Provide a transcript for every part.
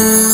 Thank you.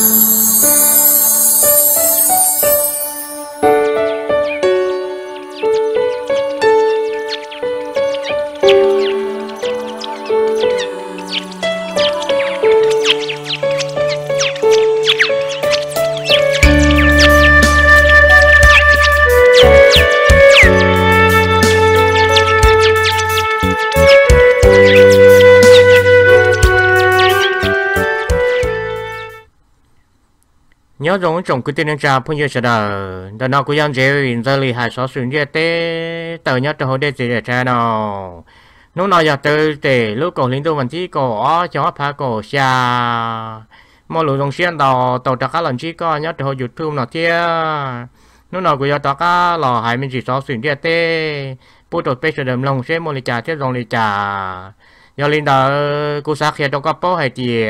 nhớ giống chồng cứ tin cha phun nhiều sẽ đỡ đỡ nó cũng giang dễ giờ lì hai xóa xuống như thế tờ nhớ cho hồi đây gì để cha nó nó nói giờ từ để lúc cổ lính tôi vẫn chỉ cổ cho phá cổ xa mà lũ đồng xuyên đầu tàu trạc lần chỉ có nhớ cho hồi youtube nó thế nó nói của giờ tao cá lò hai mình chỉ xóa xuống như thế bút tột bây giờ đầm lòng sẽ mua lì trà tiếp dòng lì trà giờ linh đỡ cú sát hiện trong cấp bố hay tiền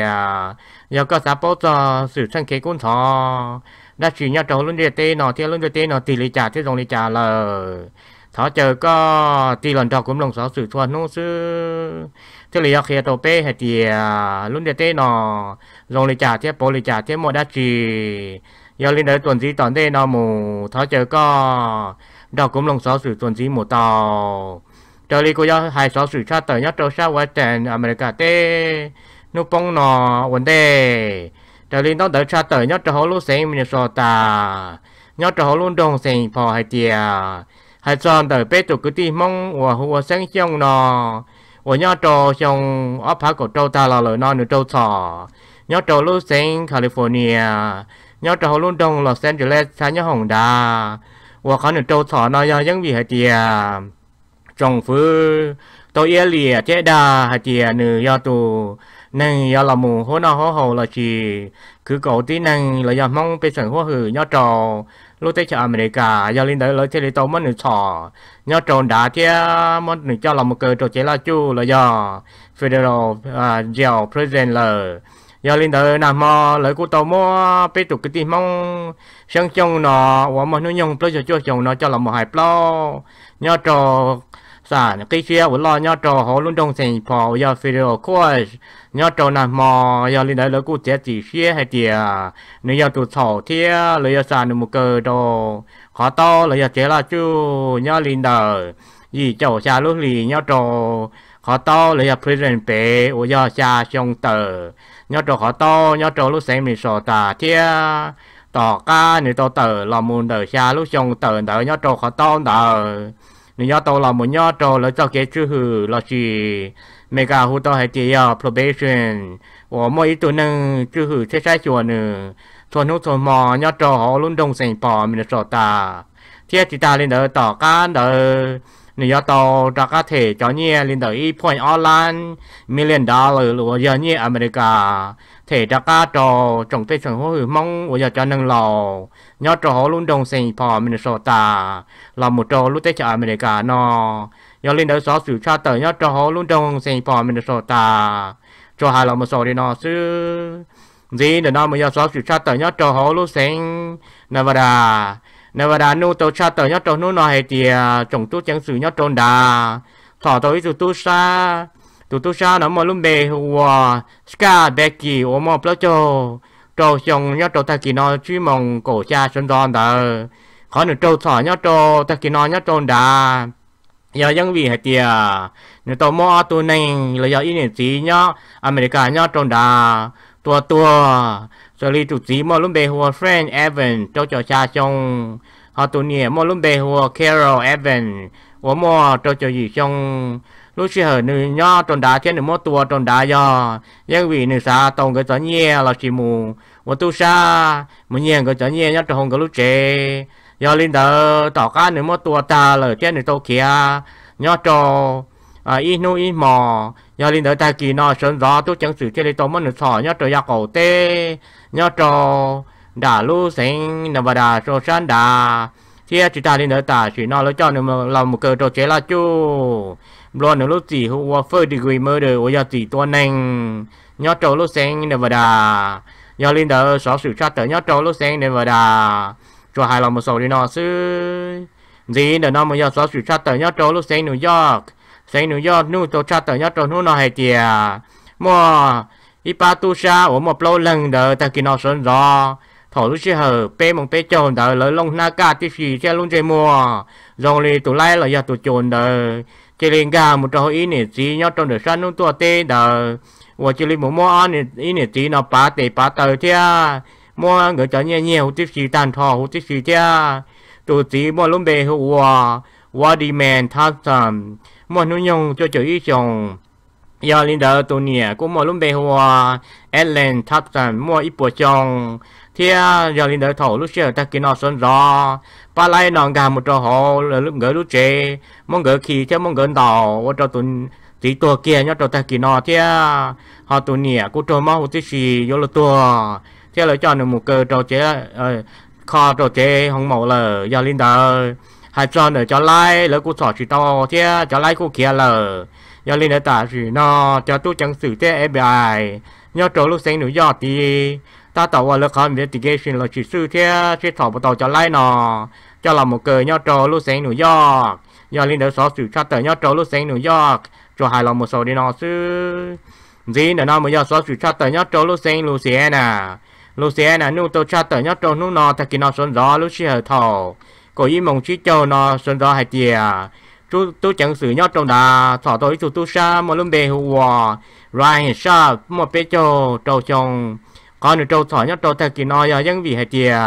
giờ có sao bao giờ sử sang kế cũng thọ đã chỉ nhau trâu luôn địa tê nọ thiên luôn địa tê nọ tỷ lệ trả thế dòng lệ trả lờ thọ chờ có tỷ lần trò cũng lòng sáu sử thuần nông sư thế là khi tàu pê hay thì luôn địa tê nọ dòng lệ trả thế bố lệ trả thế mọi đã chỉ giờ lên đấy tuần gì tuần đây nọ mù thọ chờ có đó cũng lòng sáu sử tuần gì mù tàu trở lại của hai sáu sử cha tờ nhất trâu sao quá tiền America tê nếu bông nó vấn đề trở lên đó đỡ cha tới nhớ cho họ luôn xem mình so ta nhớ trở hồ luôn đồng xem phò hay tiề hay son tới bế tụ cái ti mong và hùa sáng trong nó và nhớ cho trong áp phá của Châu ta là lời non nửa Châu sò nhớ cho luôn xem California nhớ cho họ luôn đồng Los Angeles xa nhớ hồng đà và khó nửa Châu sò nó nhớ dân vì hay tiề trong phứ tôi yêu e lìa chế đà hay tiề nữ do tù nên do là mù hố nó hố hồ là chỉ cứ cổ tí nên là do mong bây giờ hố hử nhá trò lúc tới chợ America do lên đấy lấy thế tàu mất nửa sò nhá trò đã thế mất nửa cho là một cờ trò chế là chu là do federal jail prison là do lên đời nằm mò lấy của tàu mò bây tục cái tí mong sang trong nó và mà nó nhung tới giờ chưa chồng nó cho là một hải plo nhớ trò sa dạ, cái xe của lo nhau trò họ luôn trong thành phố giờ phi đồ coi nhau trò nằm mò giờ lên đấy lỡ cụ trẻ chỉ xe hay trẻ nếu giờ tụt thỏ thế lỡ giờ sa được một cờ đồ khó to lỡ giờ trẻ là chú nhau lên đời gì chỗ xa lúc lì nhau trò khó to lỡ giờ present bé ủa giờ xa xong tờ nhau trò khó to nhau trò lúc sáng mình sò tà thế tỏ ca nếu tỏ là môn đời xa lúc xong tờ tờ nhau trò khó to tờ nếu nhớ tàu là muốn nhớ tàu cho cái chữ hử là chỉ mấy cái hồ tàu hay à, probation và mỗi tụ nâng chữ hử sẽ sai chuẩn nữa chuẩn nút chuẩn mò nhớ tàu họ luôn đông sinh bỏ mình là ta thiết chỉ ta lên đỡ tỏ can đỡ nếu nhớ tàu ra cá cho nhẹ lên đỡ ít point online million dollar rồi giờ nhẹ America thể ra cá trò trồng tây trồng hoa hử mong và cho nâng lò nhớ trò hồ luôn đồng sinh phò Minnesota là một trò lúc tới chợ America nó nhớ lên đấu xóa sự cha tờ nhớ trò hồ luôn đồng sinh phò Minnesota cho hai là một số đi nó sư gì để nó mới nhớ xóa sự cha tờ nhớ trò hồ luôn sinh Nevada Nevada nu tàu cha tờ nhớ trò nu nó hay thì trồng tu chẳng sự nhớ tròn đà thỏ tới từ tu xa tụt tu xa nó mà luôn bề hùa Scar becky ôm mập lỡ cho trâu xong nhớ trâu ta kỳ nó chứ mong cổ cha xuân giòn đó khó nửa trâu sỏ nhớ trâu ta kỳ nó nhớ trâu đã giờ dân vì hệ tiề nửa tàu mua tụ này là giờ in gì nhá America nhớ trâu đã tua tua rồi lý chủ gì mà lúc bề hùa friend Evan trâu cho cha xong họ tụ nhẹ mà lúc bề hùa Carol của trâu cho gì nửa nửa nửa trên giờ cái là Evan หัวมอตัวจะอยู่ช่องลูกเชื่อหนึ่งย่อจนดาเช่นหนึ่งมอตัวจนดายอยังวีหนึ่งสาตรงกับสัญญาเราชิมู我都杀，每年个今年要种个路子，要领导大家你莫多大了，这你都 kia，要种啊一努一毛，要领导大几那生活都将事这里都么能炒，要种要搞的，要种打路行，那么打说山打。chia chỉ à, ta lên đỡ tả chỉ nó lấy cho nên là một cơ trò chế là chú lo nữa lúc gì hữu phơi đi gửi mơ đời ôi giờ gì tuần anh nhớ trò lúc sáng là và đà giờ lên đỡ xóa sự cho tới nhớ trâu lúc sáng nên vừa đà cho hai lòng một số đi nó sư gì để nó mà giờ xóa sự cho tới nhớ trâu lúc sáng New York sáng New York nu cho cho tới nhớ trâu nu nó hay tiề mua ipa tu sa ở một lâu đỡ ta kia nó sơn rõ thổ lúc xưa hở pe mong trồn đỡ lỡ lông na ca tiếp gì xe luôn chơi mua rồi lì tụ lai là giờ tụ trồn đỡ chơi lên gà một trò ý gì nhớ trâu đỡ săn luôn tua tê đỡ 我这里某某啊，你一年只那八得八得的，莫个叫你你好只是单套，好只是的，都只莫拢白好我，我的面他怎莫弄用就就一种。giờ lên đỡ tụ nè cũng mọi lúc bề hòa Ellen thắp rằng mua ít bộ chồng thì giờ lên đỡ thổ lúc xưa ta kia nó xuân rõ ba lại nó gà một trò hồ là lúc gỡ lúc mong gỡ khi cho mong gỡ đỏ và trò tụi thì tổ kia nhớ trâu ta kỳ nọ thế họ tụ nè à, cũng trâu máu tí xì vô là tổ thế là cho nên một cơ trâu chế ờ, kho trâu chế không mẫu là do linh đời hai cho nữa cho lại lỡ cô sọ chỉ to thế cho lại cô kia là do linh đời ta chỉ nọ cho tu chẳng xử thế em bài nhớ trâu lúc sáng nữa do thì ta tạo vào lực hơn investigation là chỉ sư thế chỉ thọ bắt tàu cho lại nọ cho là một cơ nhớ trâu lúc sáng nữa do do linh đời sọ xử cho tờ nhớ trâu lúc sáng nữa do cho hài lòng một số đi nó chứ gì nữa nó mới giờ số chủ chát tới nhất trâu lúc sinh lúc xe nè lúc xe nè nu tôi chát tới nhất trâu nu nó thật kỳ nó xuân gió lúc xe hở thầu cổ ý mong chí châu nó xuân gió hai chìa chú tôi chẳng xử nhất trâu đà thọ tôi chú tu sa một lúc bề hùa rồi sa một bề châu trâu chồng có nửa trâu thọ nhất trâu thật kỳ nó giờ vẫn vị hai chìa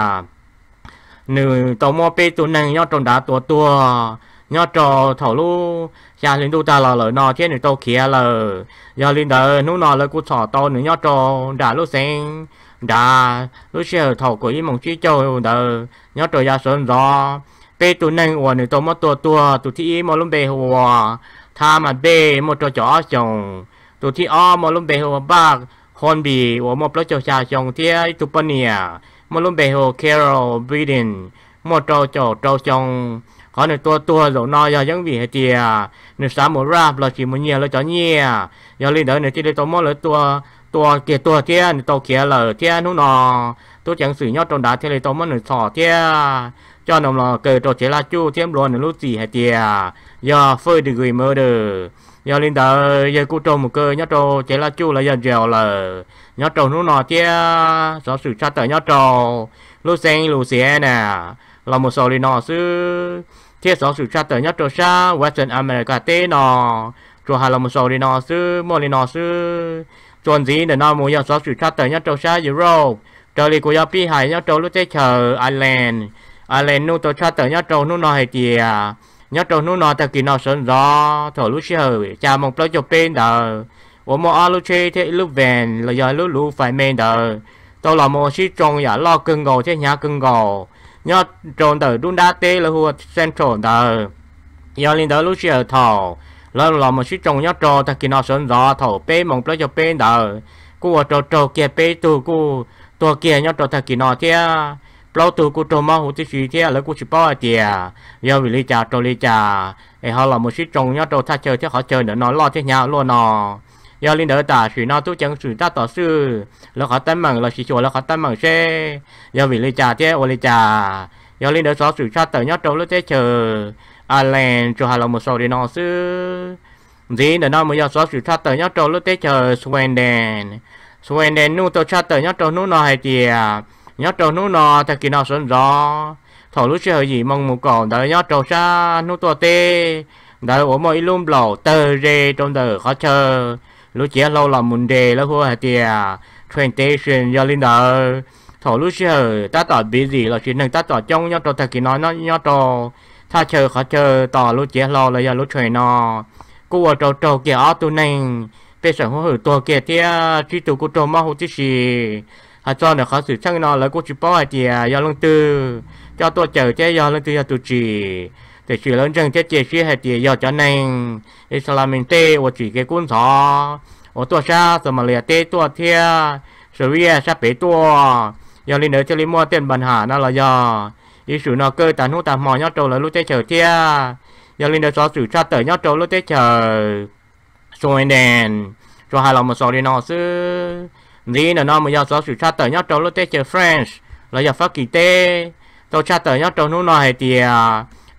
nửa tàu mò bề tu năng nhất trâu đà tua tua nhớ trò thầu lu xa linh đu ta là lời nọ trên này tàu kia là giờ linh đỡ nú nọ lời cú sọ to nữa nhớ trò đã lúc sen đã lúc xe thầu của ý mong chi châu đời nhớ trò ra sơn rõ bê tụ nâng của nữ tàu mất tua tua tụ thi mà lúc bê hòa tha mà bê một trò chó chồng tụ thi o mà lúc bê hòa bác hôn bì của một lớp chó xa chồng thia tụ bần nè mà lúc bê hòa carol breeding một trò chó trâu chồng họ ờ, này tua tua rồi nó giờ giống vì thì nửa sáng một ra, là chỉ một nhiều là cho nhiều giờ lên đỡ này chỉ để tôi muốn là tua tua kia tua kia này tôi kia là kia nó nò, tôi chẳng xử nhau trong đá thế lấy tôi muốn nửa sò kia cho nó là cờ trò chế la chu thêm luôn nửa lúc gì hay thì à? giờ phơi được gửi mơ được giờ lên đỡ giờ cô trâu một cơ nhá trâu chế la chu là giờ dèo là nhá trâu nó nò kia do sự cha tới nhá trâu lúc xanh lúc xé e nè là một số lý nó sư thế số sự tra tới nhất cho sa Western America tê nọ, cho hà lâm sầu đi nó sư mô đi nó sư chuẩn gì để nó mua số sự tra tới nhất cho sa Europe trời của gia pi hải nhất cho lúc tê chờ Ireland Ireland nu tôi tra tới nhất cho nu nó hay kìa nhất cho nu nó ta kỳ nó sơn gió thổ lúc chờ cha mong plơ cho bên đờ ủa mô a lúc chê thế lúc vẹn là giờ lúc lúc phải men đờ tôi là mô sĩ trông giả lo cưng gồ thế nhá cưng gồ nhớ trồn từ đun đá tê là hùa central từ giờ lên tờ lúc chiều thầu lỡ lò một chút trồng nhớ trò ta kia nó sơn gió thọ pê mong plơ cho pê từ cú ở trò trò kia pê từ cú tua kia nhớ trò ta kia nó thế lâu từ cô trộm mau hụt chỉ thế là cô chỉ bao tiền giờ vì lý trả trộm lý trả họ là một chút trồng nhớ trộm tha chơi thế họ chơi nữa nó lo thế nhau luôn nó 要领导大学那都将是大导师，老好单忙了，是说老好单忙些，要为了家的我的家，要领导少数差等要走了再 chờ，阿兰就还了么少的老师，你那那么要少数差等要走了再 chờ Sweden。Sweden nu to cha tờ nhát trâu nu nò hay tiề nhát trâu nu nò ta kỳ nào sơn gió thổ lúc chơi gì mong một cổ đỡ nhát trâu xa nu to tê đỡ ổ mọi lùm lẩu tơ rê trong đời khó chờ lúc chế lâu là vấn đề là của hạt tiền à, translation do linh đó thổ lúc chế ờ, ta tỏ bị gì là chỉ này ta tỏ trong nhau trò thật kỳ nói nó nhau trò ta chờ khó chờ tỏ lúc chế lâu là do lúc chơi nó cô ở trò trò kia ở tu này bây giờ hữu tổ kia thì chỉ tụ cô trò mà hữu chỉ hạt cho nó khó xử chắc nó là cô chỉ bỏ hạt tiền à, do lương tư cho tôi chờ chế do lương tư cho tụ trì để chỉ lớn chân chết chết chết hay tiền cho nên Islam mình tê và chỉ cái cuốn thọ ở tua xa rồi mà lìa tua thia rồi vía sắp bể tua giờ lên nữa cho lên mua tiền hà nó là do sử nó cơ tàn hút tàn mò nhau trâu là lúc tê chờ thia giờ lên nữa xóa sử tra tờ nhau trâu lúc tê chờ rồi đèn cho hai lòng một sò đi nó sư gì là nó mới giờ sử tra tờ nhau trâu lúc tê chờ French là giờ phát kỳ tê tôi tờ nhau trâu nó nói thì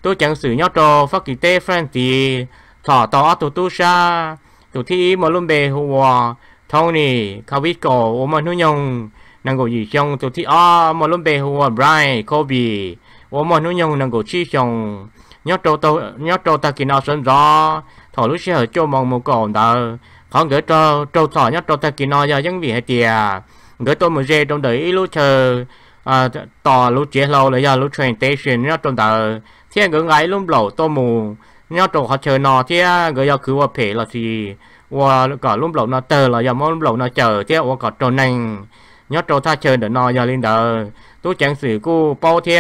tôi chẳng sử nhau trò phát kỳ tê phan tì thỏ tỏ tù tu sa tù thi mà luôn bề hồ hòa thông nì khao biết cổ ô mà nu nhông nàng gỗ gì chồng tù thi o mà luôn bề hồ hòa brian kobe ô mà nu nhông nàng gỗ chi chồng nhau trò tàu nhau trò ta kỳ nào xuân gió thỏ lúc xe ở chỗ mong một cổ đờ khó gỡ trò trâu thỏ nhau trò ta kỳ nào giờ dân vị hay tìa gỡ tôi một dê trong đời ít lúc chờ à, tỏ lúc chế lâu là giờ lúc xuyên nhau trong đời thì cứ ngay luôn lẩu tô mù nhau trồng họ chờ nọ thì người yêu cứ vào phê là gì và cả lúc lẩu nó tờ là giờ mỗi lúc lẩu nó chờ thì và cả trồng nành nhau trồng tha chờ để nọ giờ lên đờ tôi chẳng xử cô bao thì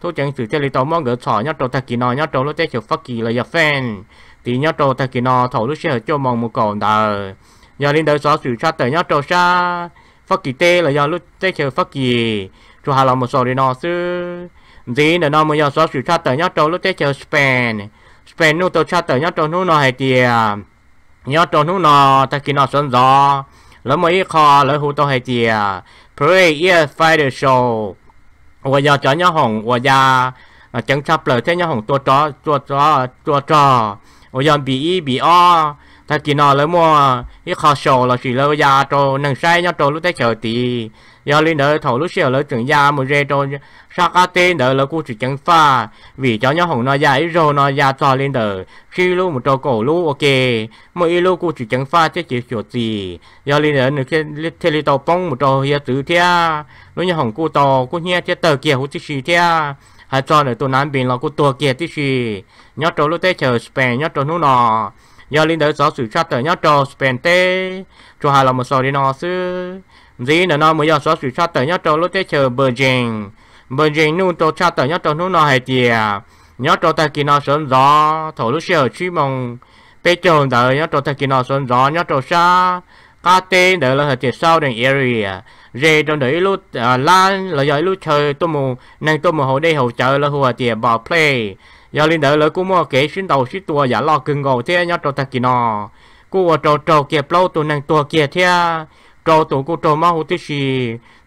tôi chẳng xử theo lý tàu mong người sỏ nhau trồng tha kỳ nọ nhau trồng lúc thế chịu phát kỳ là giờ fan thì nhau trồng tha kỳ nọ thầu lúc sẽ cho mong một cổng đờ giờ lên đờ xóa xử cha tờ nhau trồng xa phát kỳ tê là giờ lúc thế chịu phát kỳ cho hà lòng một sò đi nọ xưa dĩ là nó mới giờ xóa sự tra tờ nhát trâu lúc thế chờ span span nu tới tra tới nhát trâu nu nó hay thì nhát trâu nu nó ta kia nó xuân gió lỡ mới kho lỡ hú tôi hay thì play ear fire show và giờ cho nhau hồng và giờ chẳng sắp lời thế nhau hồng tôi cho tôi cho tôi cho và giờ bị bị o là chỉ nói là mua cái khó sổ là chỉ là già trò nâng sai nhau trò lúc tới chờ tí giờ lên đỡ thầu lúc xíu là trưởng già một rê trò sao cá tên đỡ là cô chỉ chẳng pha vì cho nhau hồng nó già ấy rồi nó già cho lên đỡ khi lúc một trâu cổ lúc ok mỗi ít lúc cô chỉ chẳng pha chứ chỉ chỗ gì giờ lên đỡ nữa cái thế li tàu bông một trâu hiệp tử thia lúc như hồng cô to cô nhia chứ tờ kia hút chỉ gì thia hai trò nữa tôi nán bình là cô tua kia chứ gì nhớ trò lúc tới chờ spam nhớ trò nó nọ giờ lên tới gió sử sát tới nhá trò spente cho hà là một sò đi nó sư gì nữa nó mới giờ gió sử sát tới nhá trò lúc thế chờ bờ jing bờ jing nu trò sát tới nhá trò nu nó hay tiề nhá trò ta kia nó sớm gió thổ lúc xe ở chi mong bê chồng tới nhá trò ta kia nó sớm gió nhá trò xa cá tê đỡ là tiề sau đằng area rê trong đấy lúc à, lan là giờ lúc chơi tôi mù nên tôi mù hậu đây hậu chơi là hùa tiề bỏ play ยาลินเดอร์เลยกูมัวเก๋ชิ้นตัวชิ้นตัวอย่าลอกึ่งโง่เทียนี้โจตะกินอกูว่าโจโจเก็บเล่าตัวหนึ่งตัวเกียเทียโจตัวกูโจมาหุ่นที่ชี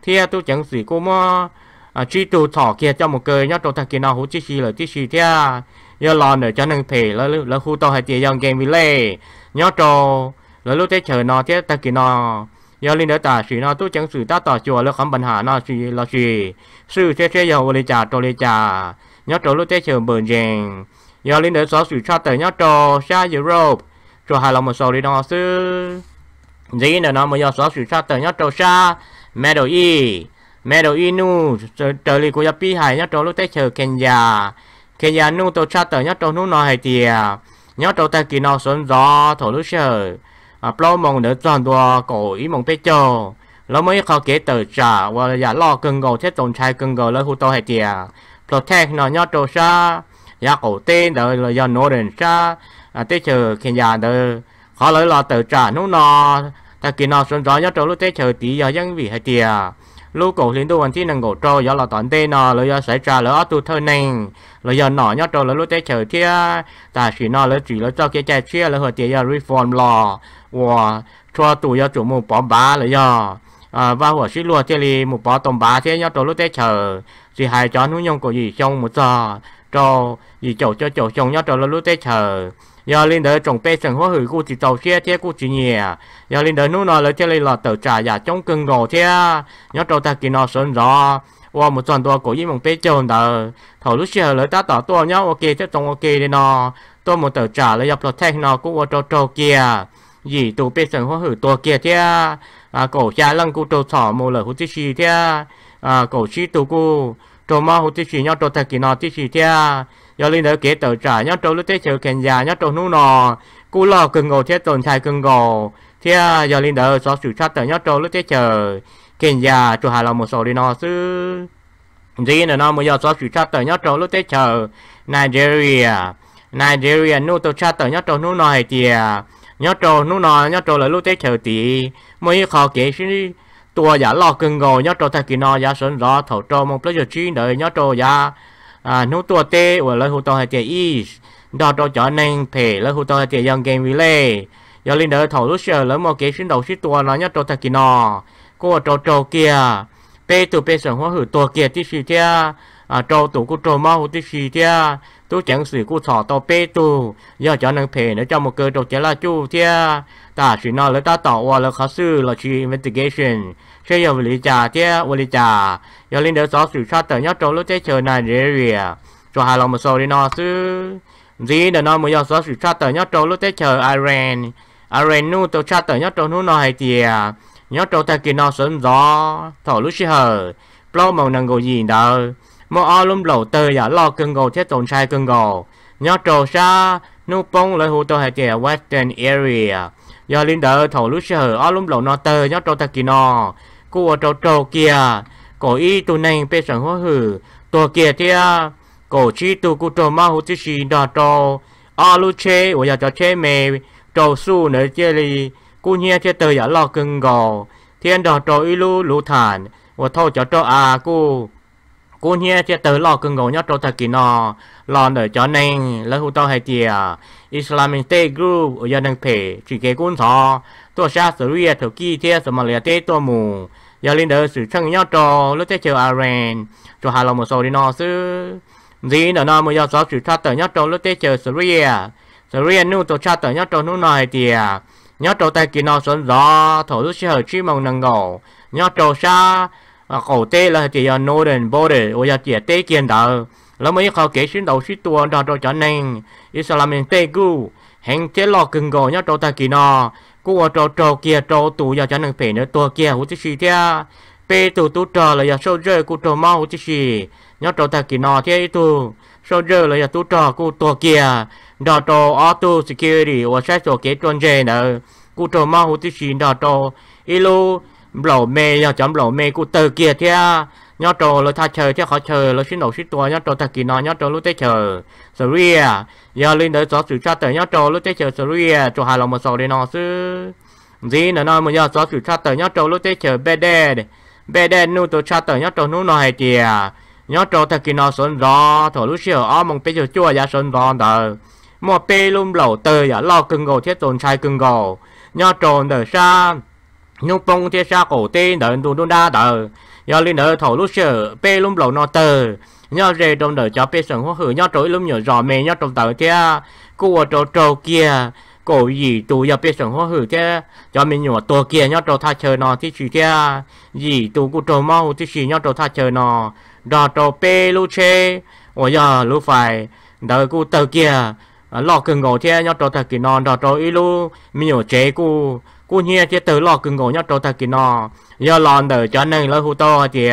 เทียตัวจังสีกูมัวชิ้นตัวถอเกียจะหมดเกินโจตะกินอหุ่นที่ชีเลยที่ชีเทียยาลอนเดอร์จะหนึ่งเพลแล้วแล้วคู่ต่อให้เจียงเกมวิเล่ยอาโจแล้วลูกเจ้าเฉินอเทียตะกินอยาลินเดอร์ตาสีนอตัวจังสีอตาต่อจัว แล้วคำปัญหานอสีเรอสีซื่อเชื่อเชื่อยาวบริจาคตัวบริจาค nhớ trò lúc tế trường bờ giang do linh đỡ xóa sủi cho tới nhớ trò xa Europe cho hài lòng một sầu đi nó sư gì nữa nó mới do xóa sủi cho tới nhớ trò xa Middle East Middle East nu trở lại của gia pi hải nhớ trò lúc tế trường Kenya Kenya nu tổ cha tới nhớ trò nu nó hay tiề nhớ trò ta kỳ nó xuống gió thổ lúc trời à plo mong đỡ toàn đua cổ ý mong tế trường แล้วไม่เขาเกตเตอร์จ่าว่าอย่าล่อเกิงเกาเทศตนชายเกิงเกาแล้วฮูโตให้เตีย protect nó nhớ trâu xa giá cổ tên đời là do nô đền xa à tết chờ khi nhà đời khó lấy lo tự trả nó nó ta kỳ nó xuân gió nhớ trâu lúc tết chờ tí giờ dân vị hay tiề lúc cổ liên tu hoàn thi năng cổ trâu do là toàn tên nó lấy do xảy ra lỡ tu thơ nành lấy do nọ nhớ trâu lấy lúc tết chờ thia ta chỉ nó lấy chỉ lấy cho kia chạy chia lấy hồi tiề do reform law và cho tụi do chủ mù bỏ bá lấy do À, và của sĩ lùa thì li một bó tôm bá thế nhau trâu lúc thế chờ gì hai cho núi nhông của gì xong một giờ cho gì chậu cho chậu xong nhau trâu lúc thế chờ giờ linh đỡ trồng bê sừng hoa hử cô chỉ tàu xe thế cô chỉ nhẹ giờ linh đỡ núi nó lấy thế li là tờ trả giả trong cưng gò thế nhau trâu ta kia nó sơn rõ qua một tuần tôi của với một bê chờ đỡ thầu lúc xe lấy ta tỏ tôi nhau ok thế trong ok đi nó tôi một tờ trả lấy dập lọt thanh nó cũng qua trâu trâu kia gì tụ bê sừng hoa hử tôi kia thế à cổ cha lăng cụ trâu sỏ mồ lở hút chi thế à cổ chi tù cụ trâu mò hút chi nhau trâu thật kỳ nọ chi thế do linh đỡ kế tờ trả nhau trâu lúc thế chờ kèn già nhau trâu nu nọ cụ lò cưng ngồi thế tồn thai cưng ngồi thế do linh đỡ xóa sử sát tờ nhau trâu lúc thế chờ kèn già trâu hà lòng một số đi nọ sư gì nữa nó mới do xóa sử sát tờ nhau trâu lúc thế chờ Nigeria Nigeria nu tờ sát tờ nhau trâu nu nọ hay tiề nhớ trồ nú nọ nhớ trồ là lúc tết chờ tỷ mấy khó kể xin tua giả lo cưng ngồi nhớ trâu thay kỳ nó giả sơn rõ thầu trâu mong pleasure chi đợi nhớ trâu giả à nô tua tê ở lời hụ tàu hay tê is đó trâu chở nên thể lời hụ tàu hay tê young game relay giờ lên đợi thầu lúc sờ lỡ mò kế xin đầu xin tua nó nhớ trâu thay kỳ nó cô trâu trâu kia bê tụ bê sơn hóa hữu tua kia tí xì tia à trâu tụ cô trâu mau tí xì tia tôi chẳng sử cụ thọ tàu bê tu giờ cho năng phê nữa cho một cơ đồ chế là chú thia ta chỉ nọ, là ta tỏ qua là khó sư là chi investigation sẽ giờ lý trả thia vô lý trả giờ lên đỡ gió sử sát tờ nhóc trâu lúc thế chờ này rìa cho hai lòng một số đi nó sư gì để nói một giờ gió sử sát tờ nhóc trâu lúc thế chờ Iran Iran nu tàu sát tờ nhóc trâu nu nọ hay tiề nhóc trâu ta kia nọ sớm gió thọ lúc xí hờ plau màu năng gồ gì đâu mô o lum lẩu từ giả lo cưng gồ thiết tồn sai cưng gồ nhó trồ xa nu bông lời hù tô hệ trẻ western area do linh đỡ thổ lúc sở o lum lẩu nó tờ nhó trồ thật kỳ nò cua ở trồ trồ kia cổ y tu nành bê sẵn hô hử tổ kia thia cổ chi tu cụ trồ ma hù tí xì đò trồ o lu chê ủa giả trò chê mê trồ su nở chê lì cú nhia chê tờ giả lo cưng gồ thiên đò trồ y lu lù thản ủa thô chó trồ à cú cô nhé chia tới lò cứ ngủ nhót trâu thật kỳ nọ lò nở cho nên là hụ tao hay chìa Islamic State Group ở dân đăng thể chỉ kế quân thọ tổ xa sử ria à, thử kỳ chia sử mà lìa tế tôi mù giờ lên đỡ sử chân nhót trâu lúc tế chờ Iran à cho hà lòng một số đi nọ sư gì nữa nọ mới giờ gió sử thoát tờ nhót trâu lúc tế chờ sử ria sử ria nu tôi cha tờ nhót trâu nụ nọ hay chìa nhót trâu tay kỳ nọ xuân gió thổ lúc sẽ hở chi mong năng ngủ nhót trâu xa à cổ tê là chỉ là northern border ôi là chỉ tế kiên đó là mấy khó kế sinh đầu xin tuôn đó cho nên Islam tê gu hẹn chế lo cưng gò nhau trâu ta kỳ nọ cú ở trâu trâu kia trâu tù giờ chân nên phải nữa tua kia hú tí xì thế bê tù tù trò là giờ sâu rơi cú trâu mau hú tí xì nhá trâu ta kỳ nọ thế tù sâu rơi là giờ tù trò cú tua kia đó trâu auto security và sát trâu kế trôn dê nữa cú trâu mau hú tí xì đó trâu ilu blow mê nhau chấm blow mê cụ từ kia thế nhau trò lo tha chờ chứ khó chờ lo xin đầu xin tua nhớ trò thật kỳ nó nhớ trò lúc tê chờ sorry giờ lên đợi gió sự cha tờ nhớ trò lúc tê chờ sorry trò hà lòng một sầu đi nó sư gì nữa nói một giờ gió sự cha tờ nhau trò lúc tê chờ bê đê bê đê nu tôi cha tờ nhau trò nu nó hay kìa nhớ trò thật kỳ nó sơn gió thổ lúc chiều ó mong tê chờ chua giá sơn gió đờ mua pê lum lẩu tờ giả lo cưng gò thiết tồn trai cưng gò nhau trò đời sao nhung bông chia xa cổ tê đỡ đu đùn đa đỡ do lên đỡ thổ lúc sở bê lum lầu nó tờ nhớ rề trong đỡ cho bê sừng hoa hử nhớ trỗi lum nhớ rõ mê nhớ trong tờ thế cú ở trâu trâu kia cổ gì tù giờ bê sừng hoa hử thế cho mình nhỏ tua kia nhớ trâu tha chờ nó thì chỉ thế gì tù cú trâu mau thì chỉ nhớ trâu tha chờ nó đò trâu bê lu chê ôi giờ lu phải đỡ cú tờ kia lọ cường ngộ thế nhớ trâu thật kỳ non đò trâu ilu mình nhỏ chế cú cú nhia chỉ từ lò cứng ngủ nhất trâu ta kì nọ giờ lòn từ cho nên lối hụ to thì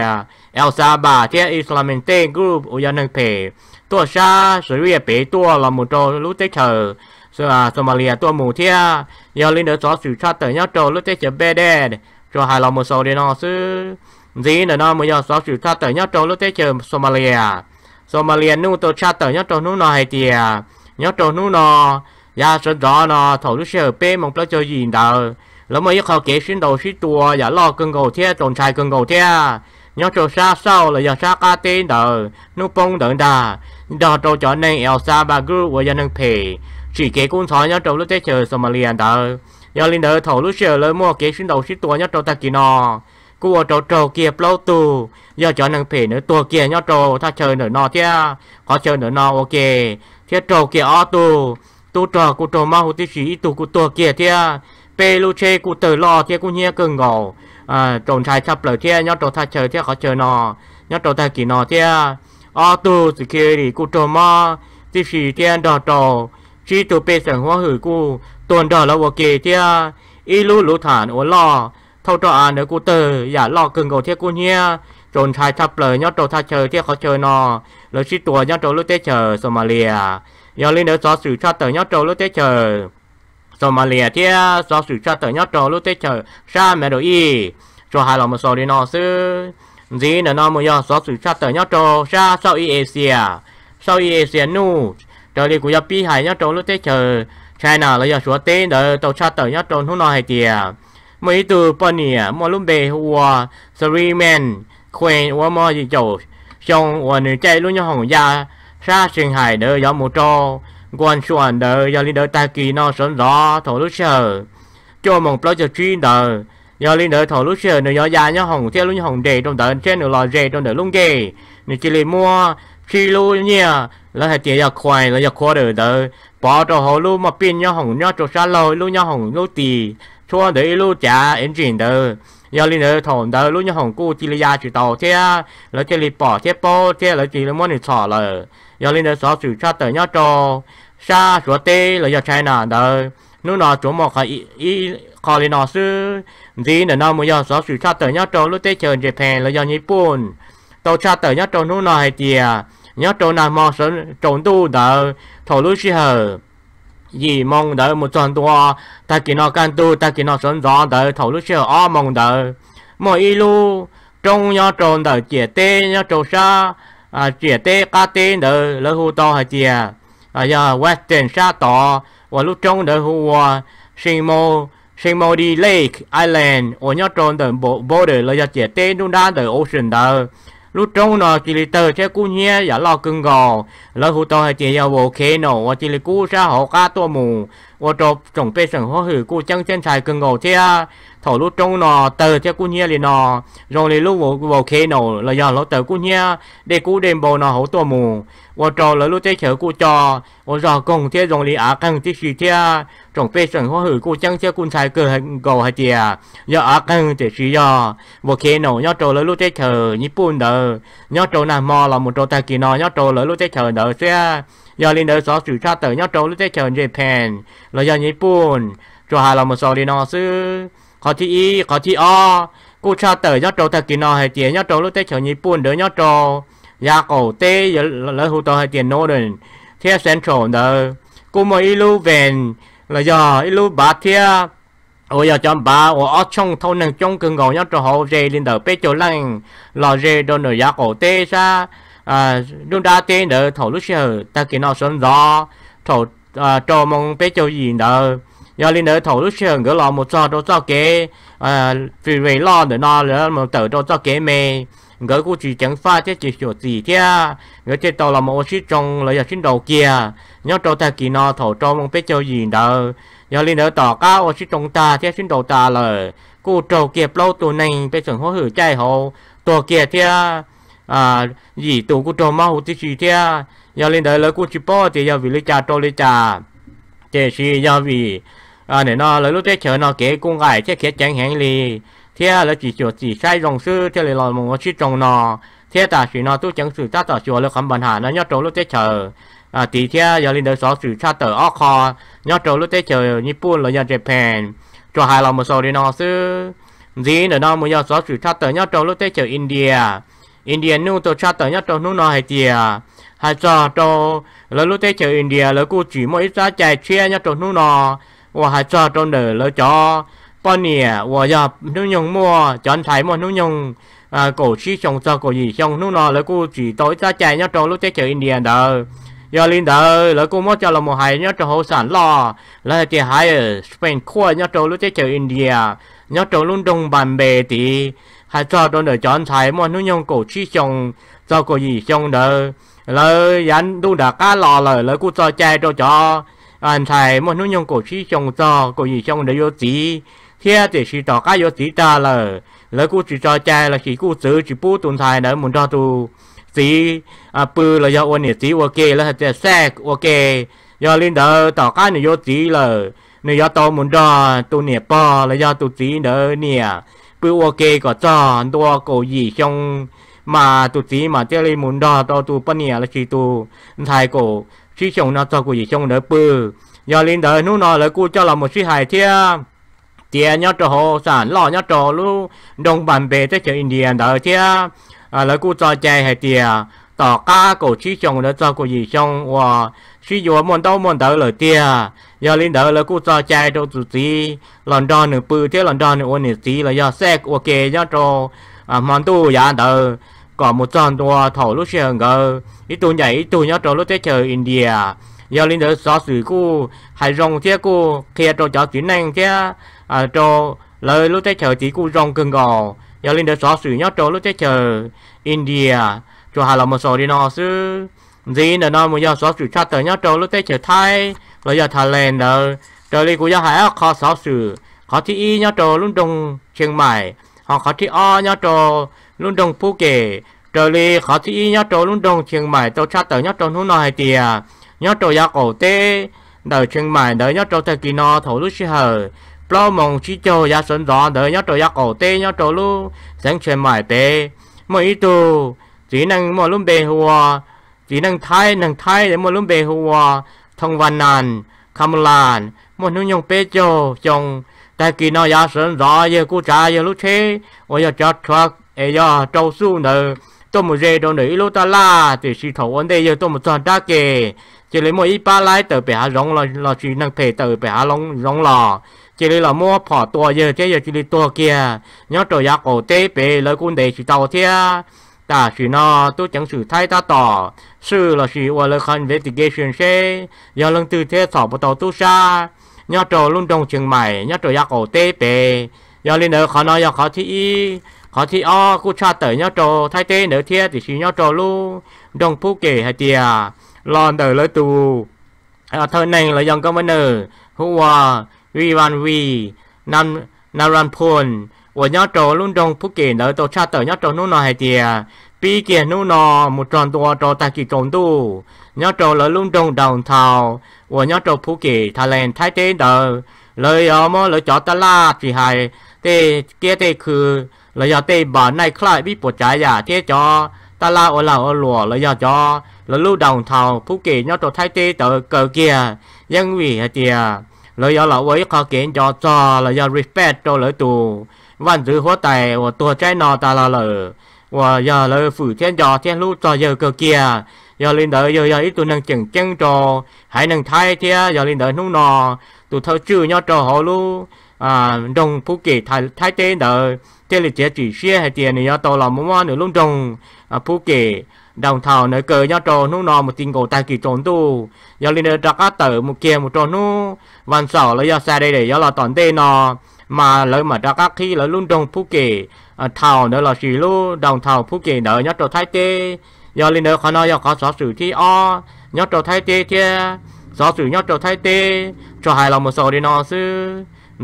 Elsa bà thế Islamente group ở dân phe tua sa sử dụng phe tua là một trâu lũ tế chờ sơ à, Somalia tua mù thế giờ lên đỡ xóa sự sát từ nhau trâu lũ tế chờ bê đen cho hai lòng một số đi nọ sư gì nữa nó mới giờ xóa sự cha tới nhất trong lũ tế chờ Somalia Somalia nu tua cha tới nhất trong nu nọ hay thì nhau trâu nu nọ ya số đó nó thầu lúc xe bê mong bao cho gì đâu lỡ mới khó kế xin đầu xin tua ya dạ lo cưng cầu thế tồn trai cưng cầu thế nhau cho xa sau là giờ xa ca tên đờ nu bông đợn đà đờ trâu cho nên eo xa ba gư và ya nâng phê chỉ kế cũng thói nhau trâu lúc thế chờ Somalia đờ ya linh đỡ thầu lúc xe lỡ mua kế xin đầu xin tua nhau trâu ta kỳ nọ của trâu trâu kia bao tù giờ cho nâng phê nữa tua kia nhau trâu ta chờ nữa nò thế có chờ nữa nò ok thế trâu kia ô tù tu trò cụ trò mau tí sĩ tu cụ tùa kia thia pe lu che cụ tử lo thia cụ nhia cơ ngộ à trộn chai chập lở thia nhó trộn thay chờ thia khó chờ nò nhó trộn thay kỳ nò thia o tu thì kia đi cụ trò mau tí sĩ thia đò trò chi tu pe sẵn hoa hử cụ tuần đò là ok thia y lu lu thản ố lo thâu trò à nữa cụ tử giả lo cơ ngộ thia cụ nhia trộn chai chập lở nhó trộn thay chờ thia khó chờ nò lỡ chi tua nhó trộn lu tê chờ Somalia giờ lên đó gió sử cho tờ nhóc trâu lúc tết chờ Somalia tia gió sử cho tờ nhóc trâu lúc tết chờ sa mẹ đồ y cho hai lòng một số đi nó sư gì nữa nó mới giờ gió sử cho tờ nhóc trâu sa sau y Asia sau y Asia nu trời đi của giờ pi hải nhóc trâu lúc tết chờ China là giờ số tên đó tàu cho tờ nhóc trâu nó nói hay tiề mấy từ Pania mà lúc bề hoa Sri Man quen hoa mò gì chỗ trong hoa nữ chạy luôn nhau hồng gia xa sinh hải đỡ gió mù trô quan xuân đỡ gió linh đỡ ta kỳ nó sớm gió thổ lúc sờ cho mong plot cho chuyên đỡ giờ linh đợi thổ lúc xưa nữa giờ già nhá hồng theo lúc hồng đề trong đợt trên nữa lò rề trong đời lung kề nữa chỉ lì mua chi lu nha là hệ tiền giờ khoai là giờ khoa đợi đợi bỏ cho hồ lu mà pin nhá hồng nhá cho xa lôi lu nhá hồng lu tì cho để lu trả em chuyển đợi giờ lên đợi thổ đợi lu nhá hồng cô chỉ lấy giá chỉ tàu thế là chỉ lấy bỏ thế bao thế là chỉ lấy mua nữa sọ rồi giờ lên đời xóa sự cha tới nhau cho xa chúa tê là giờ chạy nà đời nô nó chúa mò khỏi ý khỏi lên nó sư gì nữa nào mới giờ xóa sự cha tới nhau cho lúc tê chờ Japan là giờ nhật bản tàu cha tới nhau cho nô nó hay tiề nhau cho nà mò sớm trốn tu đời thổ lúc xí hờ gì mong đời một tròn tua ta kỳ nọ can tu ta kỳ nọ sơn rõ đời thổ lúc xí hờ ó mong đời mọi ilu trong nhau tròn đời chia tê nhau trâu xa à chia tê cá tê nợ lỡ hù to hả chia à giờ western sa tỏ và lúc trong nợ hù sinh mô sinh mô đi lake island ở nhớ tròn nợ bộ bộ nợ lỡ giờ chia tê nung đa nợ ocean nợ lúc trong nó chỉ là tờ xe cú nhé giả lo cưng gò lỡ hụ to hay chia vào bộ khế nổ và chỉ là cú sa hộ cá tua mù và trộp trồng bê sừng hoa hử cú chân chân xài cưng gò thế thổ lúc trong nó tờ theo cô nhia liền nó rồi lấy lúc vào vào khế nó là giờ lúc tờ cô nhia để cô đêm bộ nó hỗ tua mù và trò là lúc chơi chở cô trò và giờ cùng theo dòng lấy á căng chiếc gì thế trong phê sẵn hoa hử cô chăng chơi cô xài cờ gò hay tiề giờ á căng thế gì giờ vào khe nó nhớ trò là lúc chơi chở như bún đờ nhớ trò nào mò là một trò tài kỳ nó nhớ trò là lúc chơi chở đờ xe giờ lên đỡ gió sử tra tờ nhớ trò lúc chơi chở Japan là giờ Nhật Bản cho hà là một sò đi nó xứ có thi y có thi o cô cha tờ nhóc trâu thật kỳ nọ hay tiền nhóc trâu lúc tết chồng nhị buồn đỡ nhóc trâu ya cổ tê giờ lỡ hụt tàu hay tiền nô đừng theo central nợ cô mà lưu về là giờ lưu bà thia ôi giờ chọn bà ôi ở trong thôn nàng trong cưng gò nhóc trâu hậu dê lên đầu bê chỗ lăng lò dê đồn nợ ya cổ tê ra à đúng đa tê nợ thổ lúc xưa ta kỳ nọ sơn gió thổ à, trâu mong bê chỗ gì nợ giờ lên đỡ thổ lúc trường gỡ lò một trò đồ cho kế à, vì vậy lo để nó nữa một tờ đồ cho kế mê gỡ cô chỉ chẳng pha chứ chỉ sửa gì thế gỡ trên tàu là một chiếc trong lấy giờ trên đầu kia nhớ trâu ta kỳ nó thổ trong một biết chơi gì đâu giờ lên đỡ tỏ cá ô chiếc trong ta chứ trên đầu ta lời cô trâu kia lâu tuổi này bây giờ hố hử chạy hồ tù kia thế à gì tù cô trâu mau thì gì thế giờ lên đỡ lấy cô chỉ bỏ thì giờ vì lấy trà trâu lấy trà thì giờ vì à nè nó lấy lúc thế chờ nó kế cung gái thế kế chẳng hạn lì thế là chỉ chỗ chỉ sai rồng sư thế là lòng một chút trồng nó thế ta chỉ nó tu chẳng sự ta tỏ chùa là khám bản hà nó nhớ trâu lúc thế chờ à tí thế giờ lên đời sáu sự cha tờ óc kho nhớ trâu lúc thế chờ Nhật Bản là Nhật Japan cho hai lòng một số đi nó sư gì nữa nó muốn giờ sáu sự cha tờ nhớ trâu lúc thế chờ India India nu tôi cha tờ nhớ trâu nu nó hay tiề hay cho trâu lấy lúc thế chờ India lấy cô chỉ mỗi giá chạy chia nhớ trâu nu nó 我还做中的了做。半年我要弄用 mua chọn thấy mua 弄用 à cổ chi trồng cho cổ gì trồng nó nó là cô chỉ tối ra chạy nhau trồng lúc chơi chơi India đó giờ lên đó là cô mất cho là một hai nhau trồng hậu sản lo là thì hai ở Spain khoa nhau trồng lúc chơi chơi India nhau trồng luôn đồng bàn bề thì hai cho đó để chọn thấy mua 弄用 cổ chi trồng cho cổ gì trồng đó là dán đu đã cá lò rồi là cô cho chạy cho cho อันใชยมนุษย์ยงกูชีจงจอกูยีจงเดียวจีเทียเจีชีต่อกายจีตาเลย แล้กูจีจอใจแล้วขีกูซื้อจีปูตุนไทยเนอมุนจอตูสีอ่ะปืนเลยยาวันเนี่ยสีโอเคแล้จะแทรกโอเคยาลินเดอร์ต่อก้าเนี่ยโจีเลยเนี่ยยาโตมุนจอตูเนี่ยปอแล้ยาตูจีเดอร์เนี่ยปืนโอเคก็จอตัวกูยีจงมาตุจีมาเจริมุนดอตัวตูปเนียและวชีตูไทยโก sĩ chồng nó cho cô gì chồng đỡ bự giờ lên đời nu nó là cô cho là một sĩ hài thia tiền nhớ trò hồ sản lò nhớ trò lu đông bàn bề tới chợ India đỡ thia à lại cô cho chạy hài tiền tỏ ca cổ sĩ chồng nó cho cô gì chồng wow sĩ dùa mòn đâu mòn đỡ lời tia giờ lên đỡ là cô cho chạy đâu tụi gì lần đòn nửa bự thế lần đòn nửa ổn nửa tí là giờ xe ok nhớ trò à mòn tu giá đỡ có một tròn tua thổ lúc xe ngờ ít tù nhảy ít tù nhau trò lúc thế chờ India do linh đỡ xóa xử cô hãy rong thế cô kia trò cháu chuyển năng thế à trò lời lúc thế chờ chỉ cô rong cưng gò do linh đỡ xóa xử nhau trò lúc thế chờ India cho hà là một số đi nó chứ gì nữa nó muốn giờ xóa xử chặt tới nhau trò lúc thế chờ thay rồi giờ thà lên đỡ trời đi của giờ hãy khó xóa xử khó thi y nhau trò luôn Đông chiang mai hoặc khó thi o nhau trò luôn đồng phu kể trở lì khó thị nhá trâu luôn đồng chiêng mải tàu cha tờ nhá trâu nút nòi tìa nhá trâu giá cổ tê đời chiêng mải đời nhá trâu thời kỳ no thổ lúc xí hờ plau mong chi châu giá xuân gió đời nhá trâu giá cổ tê nhá trâu lu sáng chiêng mải tê mỗi ít chỉ năng mỗi lúc bề hùa chỉ năng thay năng thay để mỗi lúc bề hùa thông văn nàn khăm Lan mỗi nung nhung bê châu chồng tại kỳ no giá xuân gió giờ cú cha giờ lúc thế ôi giờ chót chót ấy trâu su nữa tôi một dây đồ nữ lô ta la thì sĩ thấu vấn đề giờ tôi một toàn đa kề chỉ lấy một ít ba lái từ bể hà rong là là chỉ năng thể từ bể hà rong lò chỉ lấy là mua phỏ tua giờ thế giờ chỉ lấy tua kia nhớ trời giá cổ lấy quân đề chỉ tàu thế ta chỉ nó tôi chẳng sử thay ta tỏ sự là chỉ qua lời khăn investigation xe giờ lần từ thế thọ bắt đầu tu sa nhớ trời luôn trong trường mày nhớ trời giá cổ giờ lên ở khó nói giờ khó thi ขอที่อกูชาเตยยอโจไทยเต้เหนือเทียติชิยอโจลูดงผู้เก๋ฮเตียลอนเตอร์เลยตูเออเธอเน่งเลยยังก็มาเนอรัววีวันวีนันนารันพูนวันยอโจลุ่นดงผู้เก๋เหนือโตชาเตยยอโจนู่นนอเฮเตียปีเกียนู่นนอมุดจอนตัวโจตะกิจงตู้ยอโจเลยลุ่นดงดองเทาวันยอโจผู้เก๋ทะเลนไทยเต้เดอร์เลยอออมมเลยจอตะลาจี่ไฮเตเกียเตคือ là giờ tê bà này khai bị bộ trái giả thế cho ta la ở là ở cho là lưu đồng thầu phú kỳ nó tổ thay tê tờ cờ kia dân vì hả tìa là giờ là với khó kiến cho cho là giờ respect cho lỡ tù văn giữ hóa tài và tua trái nọ ta là lỡ và giờ là phủ thiên giò thiên lưu cho giờ cờ kia giờ lên đợi giờ giờ ít tụi nâng chừng chân trò hãy nâng thay thế giờ lên đợi nung nọ tụi thâu chữ nhau trò họ luôn à trong thái thái tế đỡ thế là chế chỉ xe hay tiền này do tàu là mua nữa luôn trong à đồng thảo nữa cờ nhau tròn nó nọ một tình cổ tài kỳ trốn tu do lên được đặt át tử một kia một tròn nó văn Sở lấy do xa đây để do là toàn tê nọ mà lấy mà đặt át khi lỡ luôn trong phú kỳ à, thảo nữa là xì lu đồng thảo phú kỳ đỡ nhau tròn thái tế do lên được khó nói do khó xóa xử thi o nhau tròn thái tế thia xóa xử nhau tròn thái tế cho hài lòng một số đi nọ sư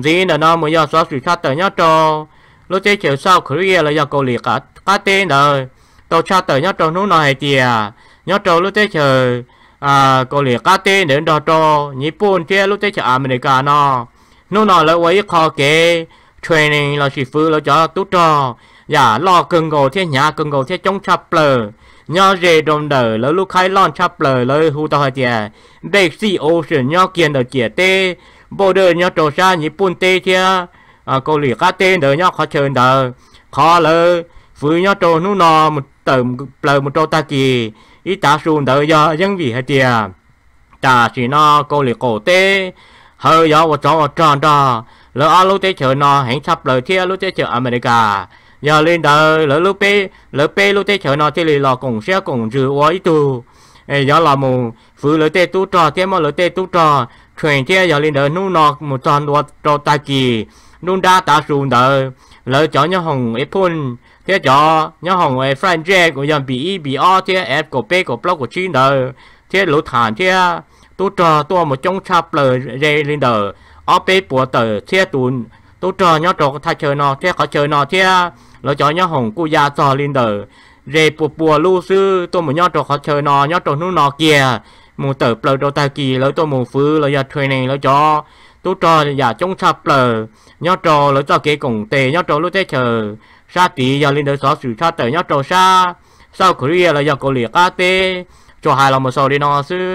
gì là nó mới do xóa sự sát tới nhau trò lúc chơi chiều sau Korea là do cầu liệt cả cá tên rồi tàu sát tới nhau trò nó nói gì à nhau trò lúc chơi chiều à cầu liệt cá tên đến đó trò nhị bùn chơi lúc chơi chiều America nó nó nói là quấy khó kế training là chỉ phụ là cho tú trò giả dạ, lo cường gồ thế nhà cường gồ thế chống chập lờ nhớ rề đồng đờ lỡ lúc khai lon chập lờ lỡ hú tao hay chè đây si ocean nhớ kiên đờ chè tê bộ đời nhau trổ xa nhị bún tê thia à cô lì cá tê đời nhau khó chơi đời khó lơ phứ nhau trổ nu nò một tờ lờ một trâu ta kì, ý ta xuống đời do dân vị hay tia ta chỉ nó cô lì cổ tê hơi gió và chó tròn đó lỡ alo tê chờ nò hãy sắp lời thia lúc tê chờ America giờ lên đời lỡ lúc bê lỡ bê lúc tê chờ nó thì lì lò cùng xe cùng rửa ôi tu giờ là mù phứ lỡ tê tu trò thế mà lỡ tê tu trò chuyện chia giờ lên đời nu nọ một toàn đồ trò ta kỳ nu đa ta xuống đời lỡ cho nhau hồng ép phun thế cho nhau hồng ép friend je của dân bị e bị o thế ép của p của blog của chi đời thế lũ thản thế tu trò tu một trong chập lời dây lên đời ở p của tờ thế tùn tu trò nhau trò thay chơi nọ thế có chơi nọ thế lỡ cho nhau hồng cu gia trò lên đời rê bùa bùa lu sư tôi một nhau trò khó chơi nọ nhau trò nu nọ kìa มูเตอร์เปลือโดตากีแล้วตัวมูฟื้อแล้วยาเทรนเองแล้วจอตู้จออย่าจงชาเปลือย่อจอแล้วจอเกกงเตย่อจอลูกเตเชอชาตีอย่าลินเดอร์ซอสือชาเตย่อจอชาเซาเกาหลีแล้วยาเกาหลีกาเตจอหายเรามาโซลินอซื้อ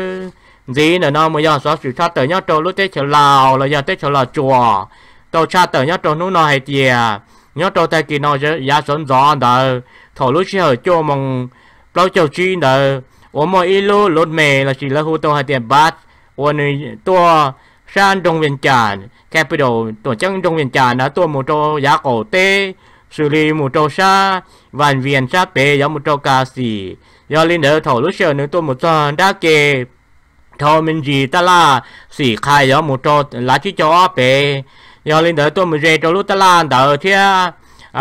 จีนเนาะมายาซอสือชาเตย่อจอลูกเตเชอลาวแล้วยาเตเชอลาจัวตัวชาเตย่อจอนู้นอไฮเจียย่อจอตากีนอยาสนจอนเดอถอลูกเชอโจมงเปล่าเจ้าจีนเดอ我们一路落美了，是了后头还点八，我呢多山中文站，capital ตัวจังจงเวียนจานนะตัวมูโจยาโกเตสุรีมูโจชา วันเวียนชาเปยามูโจกาสียอลินเดอร์ถอลุเชอร์นึงตัวมูจอนดาเกทอมินจีตาลาสี่คายยอมูโจลาชิจอเปยอลินเดอร์ตัวมูเจโจลุตาลาเดอร์เทีย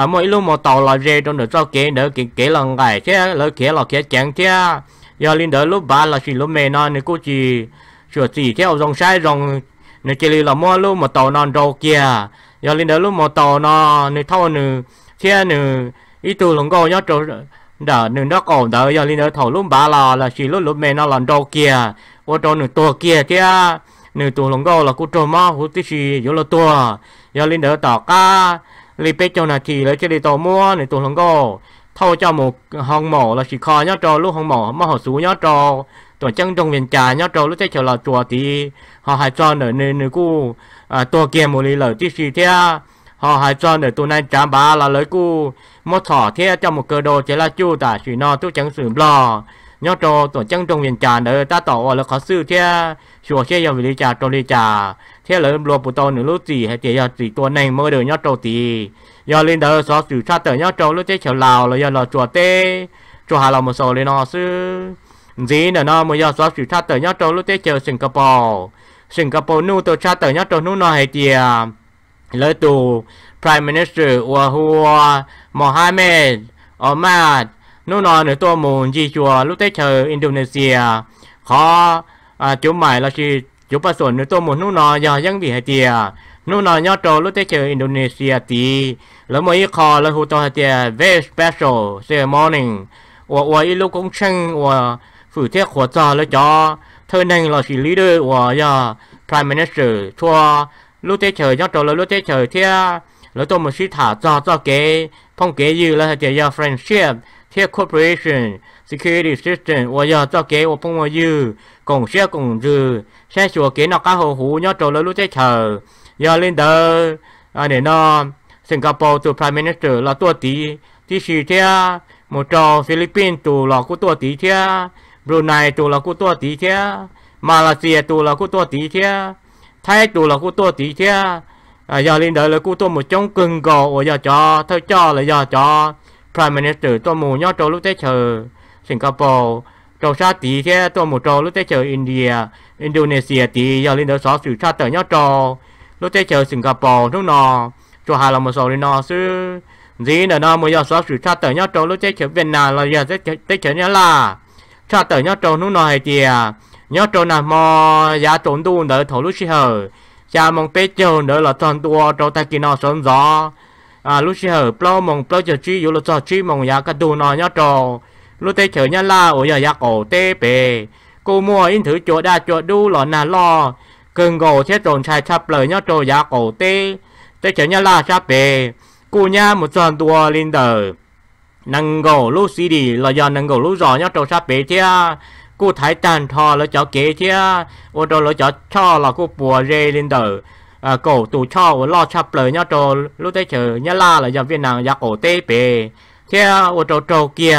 à mỗi lúc một tàu là rê trong được cho kế đỡ kế kế là ngày chứ lỡ kế là kế chẳng chứ giờ lên đỡ lúc ba là xin lúc mẹ non này cô chỉ sửa chỉ theo dòng sai dòng này chỉ là mua lúc mà tàu non đầu kia giờ lên đỡ lúc mà tàu non này thâu nữa thế nữa ít tuổi lồng gò nhớ chỗ đã nửa đó cổ đỡ giờ lên đỡ thầu lúc ba là là xin lúc lúc mẹ non là đầu kia ô chỗ nửa tua kia kia nửa tua lồng gò là cô trộm mà hú tí xì vô là tua giờ lên đỡ tàu cá li bê cho là chỉ lấy cho đi tàu mua nửa tua lồng gò thâu cho một hòn mỏ là chỉ kho nhá cho lúc hòn mỏ mà họ xú nhá cho tổ chân trong miền trà nhá cho lúc thế chiều là chùa thì họ hay cho nở nơi nơi cu à tổ kia một lý lở tí xì thế à? họ hay cho nở tụ này trả bà là lấy cu một thỏ thế cho một cơ đồ chế là chu tả chỉ no tu chẳng sử lò nhá cho tổ chân trong miền trà nở ta tổ là khó sư thế à? chùa xe giờ vì lý trà cho lý trà thế là lúa bộ tàu nửa lúc gì hay chỉ giờ chỉ tuần này mới được nhớ trâu thì giờ lên đó xóa xử sát tới nhớ trâu lúc thế chiều lào là giờ là chùa tê chùa hà là một số lên nó sư gì nữa nó mới giờ xóa xử sát tới nhớ trâu lúc thế chiều Singapore Singapore nu tôi sát tới nhớ trâu nu nó hay tiề lời tù Prime Minister của Hua Mohammed Ahmad nu nó nửa tôi muốn gì chùa lúc thế chiều Indonesia khó à, chú mày là chỉ ยุประส่วนในตัวมุนนู่นนอยายังบีเฮเตีย นู่นนอยอดโตลุเตเจออินโดนีเซียตีแล้วมวยคอแล้วหูตัวไฮเตียเวสเปเชียลเซอร์มอร์นิ่งว่าว่าอีลูกงเชงว่าฝือเทียขวดจอแล้วจอ เธอนั่งรอสิลีเดอร์ว่ายา prime minister ทัวลุเตเจอยอดโตและลุเตเจอเทียแล้วตัวมันชิถาจอจอเก๋พ่องเก๋ยืแล้วไฮเตียยา friendship เทีย corporation security system Singapore 做 Prime Minister là tua tí tí xì thế, một trò Philippines tụ là của tua tí thế, Brunei tụ là của tua tí thế, Malaysia tụ là của tua tí thế, Thái tụ là của tua tí thế, à giờ lên đời là của tôi một chống cưng gò, giờ cho thôi cho là giờ cho Prime Minister tôi mù nhớ trò lúc thế chờ Singapore trâu sát tí chứ tôi một trâu lúc tới chờ India Indonesia tí giờ lên đó xóa sự sát tới nhau trâu lúc tới chờ Singapore lúc nọ cho hà là một số lên nọ chứ gì nữa nó mới giờ xóa sự sát tới nhau trâu lúc tới chờ Việt Nam là giờ tới chờ nhau là sát tới nhau trâu lúc nọ hay thì nhau trâu nào mà giá trốn đu nữa thổ lúc xí hở cha mong bé chờ nữa là toàn tua trâu ta kia nọ sớm gió à lúc xí hở plau mong plau chờ chi yếu là cho chi mong giá cái đu nọ nhau trâu lúc tê chở nhà la ôi giờ giặc ổ tê bề cô mua in thử chỗ đa chỗ đu lò nà lo cưng gồ sẽ trồn chai chắp lời nhau trồ giặc ổ tê tê chở nhà la chập bề cô nhà một tròn tua lên đời năng gồ lúc xì đi là giờ năng gồ lúc rõ nhau trồ chập bề chứ cô thái tàn thò lỡ cháu kế chứ ô trồ lỡ cháu cho là cô bùa rê lên đời à, cổ tù cho ô lo chập lời nhau trồ lúc tê chở nhà la là giờ việt nàng giặc ổ tê bề theo ô trồ trồ kia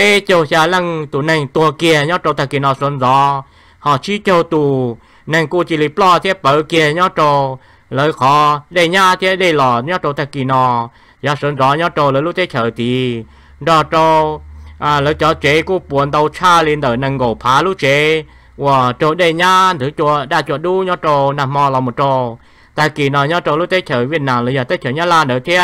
về chiều xa lăng tụ này tua kia nhớ trâu ta kia nó xuân gió họ chi cho tụ nên cô chỉ lip lo thế bờ kia nhớ trâu lời khó để nhà thế để lò nhớ trâu ta kia nó nhớ xuân gió nhớ trâu lời lúc thế chờ tì đó trâu à lời chó chế cô buồn tàu cha lên đời năng gỗ phá lúc chế và trâu để nhà thử chùa đã chùa đu nhớ trâu nằm mò lòng một trâu ta kia nó nhớ trâu lúc thế chờ việt nam lời giờ thế chờ nhớ lan nữa thế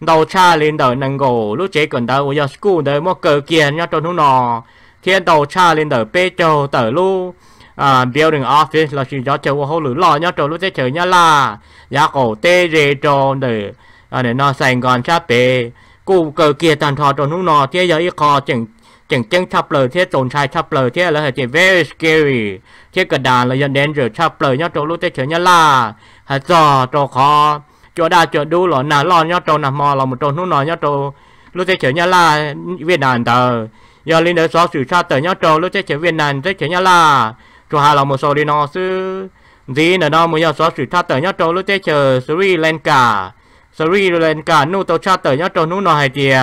đầu cha lên đời nâng gồ lúc chế còn đầu giờ school đời mua cờ kiện nhá cho nó nò thiên đầu cha lên đời bê châu tờ lu à building office là chỉ cho chờ hồ lửa lò nhá cho lúc chế chờ nhá là giá cổ tê rê cho đời à để nó sành còn cha bê cụ cờ kia tàn thọ cho nó nò thế giờ ít khó chỉnh chỉnh chỉnh chập lời thế trồn sai chập lời thế là chỉ very scary thế cả đàn là dân đến rồi chập lời nhá cho lúc chế chờ nhá là hạt giò cho khó cho đa cho đu lo nà lo nhau trâu nà mò lo một trâu nút nọ nhau trâu lúc thế chở nhau là Việt Nam tờ giờ lên đời xóa sử sa tờ nhau trâu lúc thế chở Việt Nam thế chở nhau là cho hà lọ một số đi nó sư gì nữa nó muốn nhau xóa sử sa tờ nhau trâu lúc thế chở Sri Lanka Sri Lanka nút tàu sa tờ nhau trâu nút nọ hay tiề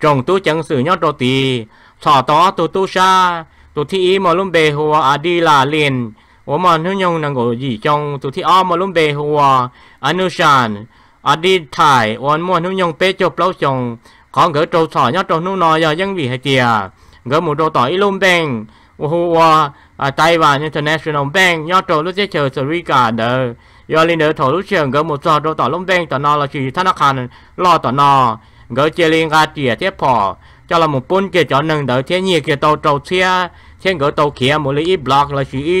trồng tu chẳng sử nhau trâu tì thọ tó tu tu sa tu thi mà luôn bề hồ à đi là liền ัมอนยงน们ง用能够จงตุวที่อ้อมมลุ่มเบหัวอนุชานอดีตถ่ายวอนมวนนุยงเปจบเล่าจงของเกิดโจสอนยอดโจนุ่นอยยังวีให้เตีย เกิดหมู่โจต่ออีลุ่มเบงหัวไต้หวัน i n t e r n น t i o น a l bank ยอดโจรู้จะเจอสวีการเดอร์ยอลินเดอร์ถอรู้เชียงเกิดหมู่อโจต่อลุ่มเบงต่อนอเราชีธนาคารรอต่อนอเกิดเจริญกาเจียเทียพอจะเรามุ่ปุ้นเกียจอนึงเดอร์เทียนี่เกียโตโจเชียเทียเกิดโตเขียมุลีอีบล็อกเราชี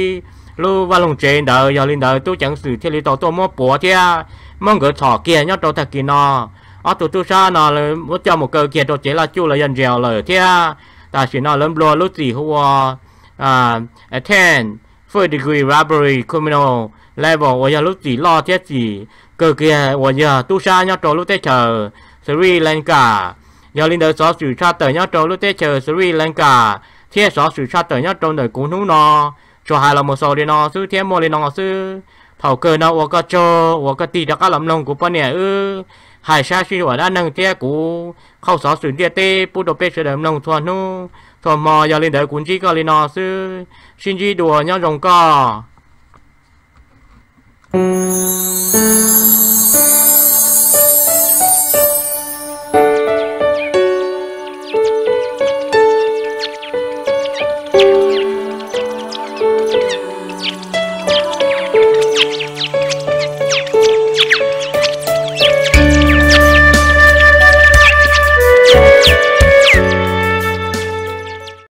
lu và lồng trên đời giờ lên đời tôi chẳng xử thiết lý tổ tôi mua bùa chứ à. mong gửi thỏ kia nhau tôi thật kỳ nọ ở tổ tôi sao nọ là muốn cho một cơ kia tôi chỉ là chú là dân dèo lời thế à. ta chỉ nọ lấm lúa lúc gì hoa à, à attend first degree robbery criminal level và giờ lúc gì lo thế gì cơ kia và giờ tôi sao nhớ tôi lúc tới chờ Sri Lanka giờ lên đời xóa sự tra tờ nhớ tôi lúc tới chờ Sri Lanka thế xóa sự tra tờ nhớ tôi đời cũng nú cho hai là một số đi nó sư thêm một đi nó sư thầu cơ nó hoặc có cho hoặc có tì đó các lầm lòng của bọn nè ư hải sa suy hoạt đã nâng tia cũ khâu xó sườn tia tê bút đồ bê sửa đầm lòng thuần nu thuần mò giờ lên đời cuốn chi có lên nó sư xin chi đùa nhau rồng co